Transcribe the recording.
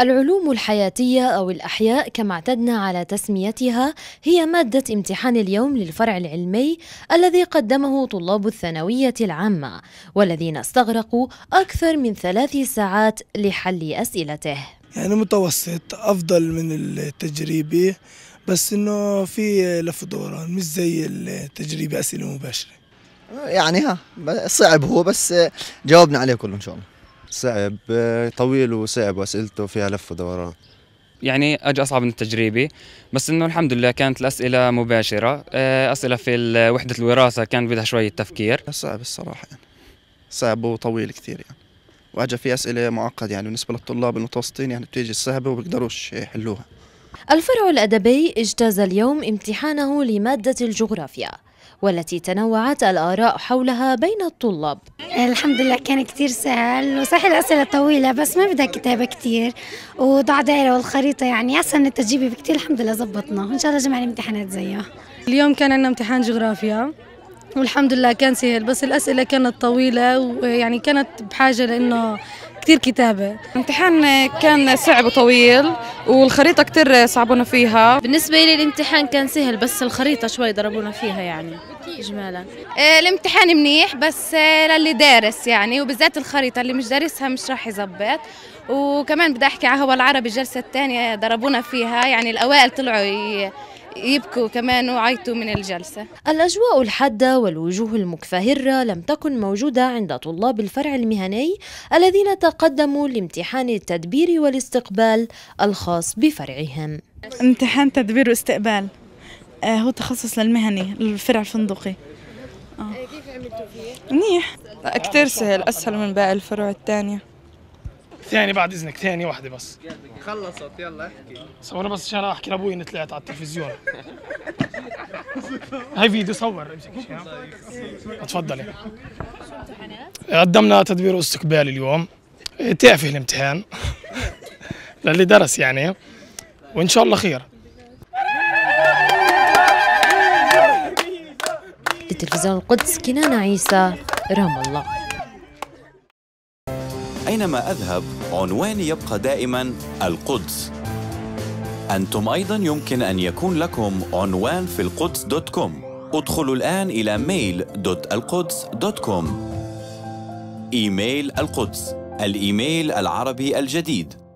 العلوم الحياتية أو الأحياء كما اعتدنا على تسميتها هي مادة امتحان اليوم للفرع العلمي الذي قدمه طلاب الثانوية العامة والذين استغرقوا أكثر من ثلاث ساعات لحل أسئلته يعني متوسط أفضل من التجريبي بس إنه في لف دوران مش زي التجريبي أسئلة مباشرة يعني ها صعب هو بس جاوبنا عليه كله إن شاء الله صعب آه، طويل وصعب واسئلته فيها لف ودوران يعني اجى اصعب من التجريبي بس انه الحمد لله كانت الاسئله مباشره آه، اسئله في آه، وحده الوراثه كان بدها شويه تفكير صعب الصراحه يعني صعب وطويل كثير يعني واجى في اسئله معقده يعني بالنسبه للطلاب المتوسطين يعني بتيجي صعبه وبيقدروش يحلوها الفرع الادبي اجتاز اليوم امتحانه لماده الجغرافيا والتي تنوعت الآراء حولها بين الطلاب الحمد لله كان كتير سهل وصح الأسئلة طويلة بس ما بدها كتابة كتير وضع دائرة والخريطة يعني أحسن التجيبي بكتير الحمد لله زبطنا إن شاء الله جمعنا امتحانات زيها اليوم كان عندنا امتحان جغرافيا والحمد لله كان سهل بس الأسئلة كانت طويلة ويعني كانت بحاجة لأنه كثير كتابة الامتحان كان صعب وطويل والخريطة كثير صعبونا فيها بالنسبة لي الامتحان كان سهل بس الخريطة شوي ضربونا فيها يعني إجمالا آه، الامتحان منيح بس آه، للي دارس يعني وبالذات الخريطة اللي مش دارسها مش راح يزبط وكمان بدي أحكي على هوا العربي الجلسة الثانية ضربونا فيها يعني الأوائل طلعوا يبكوا كمان وعيطوا من الجلسة الأجواء الحادة والوجوه المكفهرة لم تكن موجودة عند طلاب الفرع المهني الذين تقدموا لامتحان التدبير والاستقبال الخاص بفرعهم امتحان تدبير واستقبال آه هو تخصص للمهني الفرع الفندقي آه. كيف عملتوا فيه؟ منيح كتير سهل أسهل من باقي الفروع الثانية ثاني بعد اذنك ثاني واحدة بس خلصت يلا احكي صور بس عشان احكي لابوي اني طلعت على التلفزيون هاي فيديو صور امسك يعني؟ تفضلي قدمنا تدبير واستقبال اليوم تافه الامتحان للي درس يعني وان شاء الله خير لتلفزيون القدس كنانة عيسى رام الله أينما أذهب عنواني يبقى دائما القدس أنتم أيضا يمكن أن يكون لكم عنوان في القدس دوت كوم ادخلوا الآن إلى ميل دوت القدس دوت كوم إيميل القدس الإيميل العربي الجديد